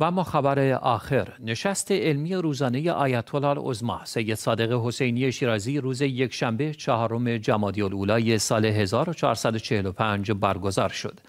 و ما خبر آخر نشست علمی روزانه آیت الله عظما سید صادق حسینی شیرازی روز یکشنبه چهارم جمادی الاولای سال 1445 برگزار شد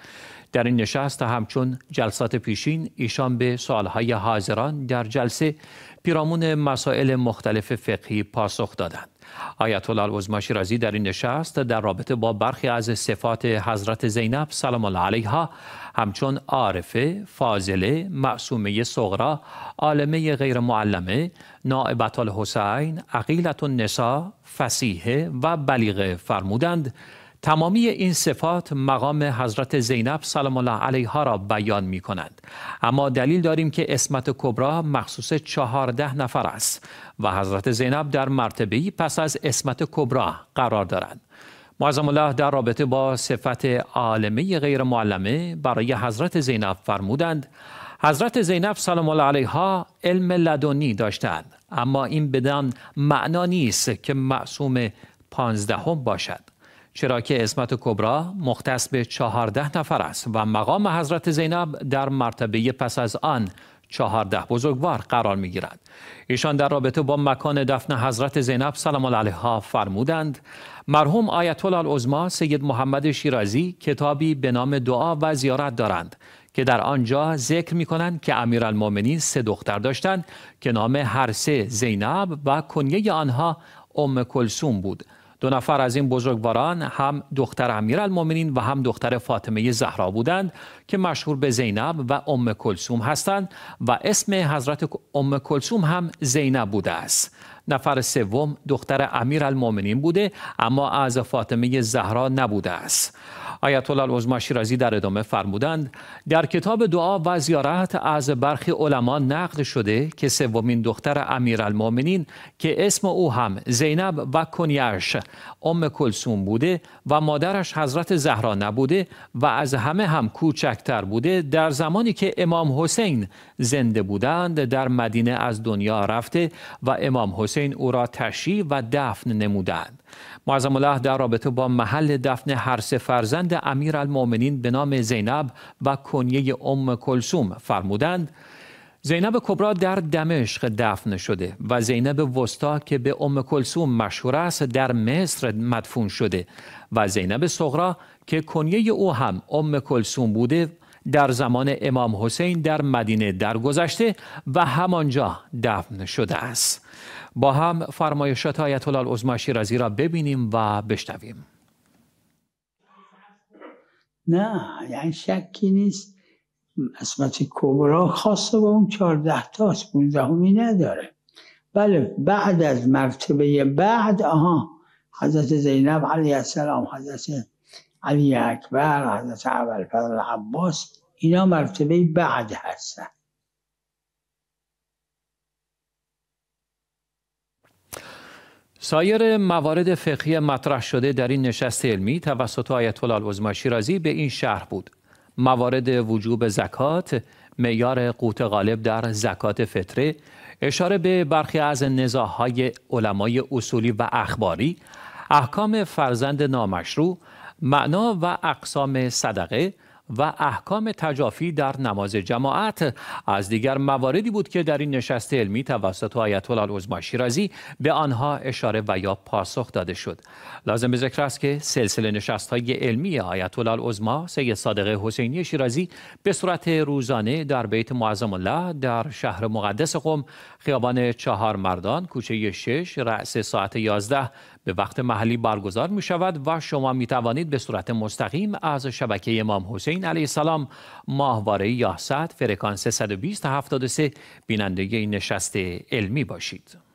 در این نشست همچون جلسات پیشین ایشان به سوالهای حاضران در جلسه پیرامون مسائل مختلف فقهی پاسخ دادند آیت الله العظما در این نشست در رابطه با برخی از صفات حضرت زینب سلام الله علیها همچون عارفه، فاضله، معصومه صغرا، عالمه غیر معلمه، نائبت الحسین، عقیلت النساء، فصیحه و بلیغه فرمودند تمامی این صفات مقام حضرت زینب سلام الله علیها را بیان می کنند. اما دلیل داریم که اسمت کبرا مخصوص چهارده نفر است و حضرت زینب در مرتبه پس از اسمت کبرا قرار دارند. معظم الله در رابطه با صفت عالمه غیر معلمه برای حضرت زینب فرمودند حضرت زینب سلام الله علیها علم لدنی داشتند اما این بدان معنا نیست که معصوم پانزدهم باشد چرا که اسمت کبرا مختص به چهارده نفر است و مقام حضرت زینب در مرتبه پس از آن چهارده بزرگوار قرار می گیرد. ایشان در رابطه با مکان دفن حضرت زینب سلام علیها فرمودند مرحوم آیت الله العظما سید محمد شیرازی کتابی به نام دعا و زیارت دارند که در آنجا ذکر می کنند که امیرالمومنین سه دختر داشتند که نام هر سه زینب و کنیه آنها ام کلسوم بود دو نفر از این بزرگواران هم دختر امیرالمومنین و هم دختر فاطمه زهرا بودند که مشهور به زینب و ام کلسوم هستند و اسم حضرت ام کلسوم هم زینب بوده است نفر سوم دختر امیرالمومنین بوده اما از فاطمه زهرا نبوده است آیت الله شیرازی در ادامه فرمودند در کتاب دعا و زیارت از برخی علما نقل شده که سومین دختر امیرالمؤمنین که اسم او هم زینب و کنیش ام کلسوم بوده و مادرش حضرت زهرا نبوده و از همه هم کوچکتر بوده در زمانی که امام حسین زنده بودند در مدینه از دنیا رفته و امام حسین او را تشییع و دفن نمودند معظم الله در رابطه با محل دفن هر سه فرزند امیرالمؤمنین به نام زینب و کنیه ام کلسوم فرمودند زینب کبرا در دمشق دفن شده و زینب وستا که به ام کلسوم مشهور است در مصر مدفون شده و زینب صغرا که کنیه او هم ام کلسوم بوده در زمان امام حسین در مدینه درگذشته و همانجا دفن شده است با هم فرمایشات آیت الله العظما شیرازی را ببینیم و بشنویم نه یعنی شکی نیست اسمت کبرا خاصه با اون چهارده تاست همی نداره بله بعد از مرتبه بعد آها حضرت زینب علیه السلام حضرت علی اکبر حضرت اول فضل عباس اینا مرتبه بعد هستن سایر موارد فقهی مطرح شده در این نشست علمی توسط آیت الله العظما شیرازی به این شرح بود موارد وجوب زکات معیار قوت غالب در زکات فطره اشاره به برخی از نزاهای علمای اصولی و اخباری احکام فرزند نامشروع معنا و اقسام صدقه و احکام تجافی در نماز جماعت از دیگر مواردی بود که در این نشست علمی توسط آیت الله العظما شیرازی به آنها اشاره و یا پاسخ داده شد لازم به ذکر است که سلسله نشست های علمی آیت الله سید صادق حسینی شیرازی به صورت روزانه در بیت معظم الله در شهر مقدس قم خیابان چهار مردان کوچه شش رأس ساعت 11 به وقت محلی برگزار می شود و شما می توانید به صورت مستقیم از شبکه امام حسین علی علیه السلام ماهواره صد فرکانس 120 تا 73 بیننده این نشست علمی باشید